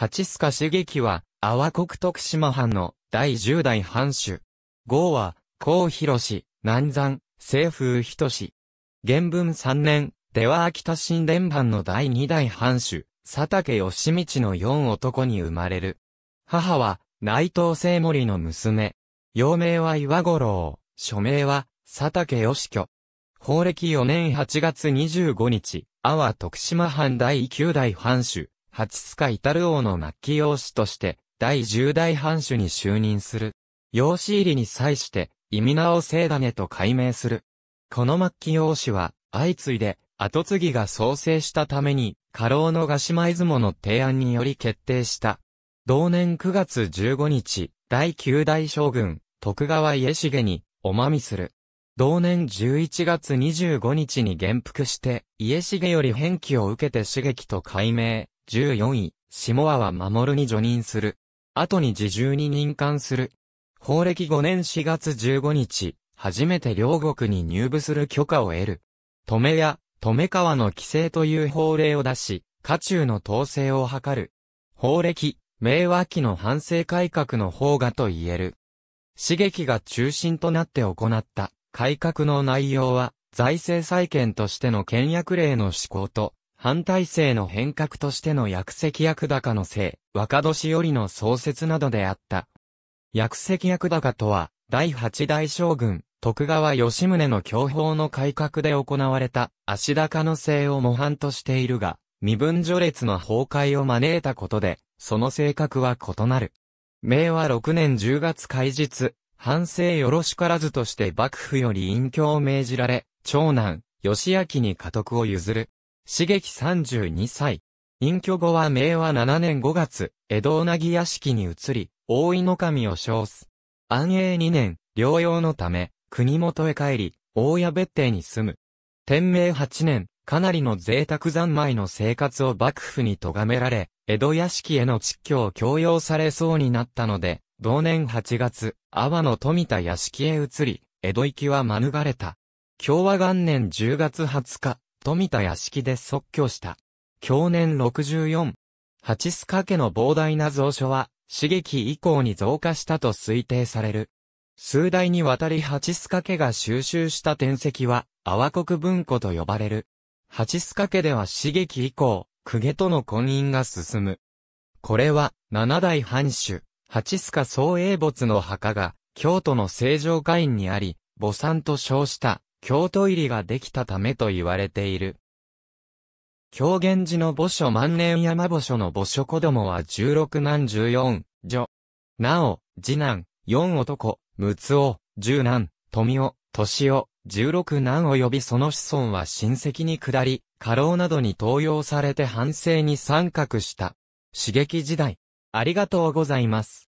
八須賀茂樹は、阿波国徳島藩の第10代藩主。号は、高広氏、南山、西風人氏。元文3年、出羽秋田神殿藩の第2代藩主、佐竹義道の4男に生まれる。母は、内藤聖森の娘。幼名は岩五郎、署名は、佐竹義居。法暦4年8月25日、阿波徳島藩第9代藩主、八須賀至る王の末期養子として、第10代藩主に就任する。養子入りに際して、意味名を聖種と改名する。この末期養子は、相次いで、後継ぎが創生したために、過労の賀島出雲の提案により決定した。同年9月15日、第9代将軍、徳川家重に、おまみする。同年11月25日に元服して、家重より返記を受けて刺激と改名、14位、下和は守るに除任する。後に自重に任官する。法暦5年4月15日、初めて両国に入部する許可を得る。止めや、止め川の規制という法令を出し、家中の統制を図る。法暦、明和期の反省改革の方がと言える。刺激が中心となって行った改革の内容は、財政再建としての倹約令の施行と、反体制の変革としての薬石薬高のせい、若年寄りの創設などであった。薬石薬高とは、第八代将軍、徳川吉宗の教法の改革で行われた、足高の性を模範としているが、身分序列の崩壊を招いたことで、その性格は異なる。明和6年10月開日、反省よろしからずとして幕府より隠居を命じられ、長男、義明に家督を譲る。刺激32歳。隠居後は明和7年5月、江戸なぎ屋敷に移り、大井の神を称す。安永2年、療養のため、国元へ帰り、大屋別邸に住む。天明8年、かなりの贅沢三昧の生活を幕府に咎められ、江戸屋敷への蟄居を強要されそうになったので、同年8月、阿波の富田屋敷へ移り、江戸行きは免れた。共和元年10月20日、富田屋敷で即居した。享年64。八須賀家の膨大な蔵書は、刺激以降に増加したと推定される。数代にわたり八須賀家が収集した典籍は、阿波国文庫と呼ばれる。八須賀家では刺激以降、公家との婚姻が進む。これは、七代藩主、八須賀総英没の墓が、京都の正常会員にあり、母山と称した、京都入りができたためと言われている。狂言寺の墓所万年山墓所の墓所子供は十六男十四女。なお、次男、四男、六男、十男、富男、年男、十六男及びその子孫は親戚に下り、過労などに登用されて反省に参画した。刺激時代。ありがとうございます。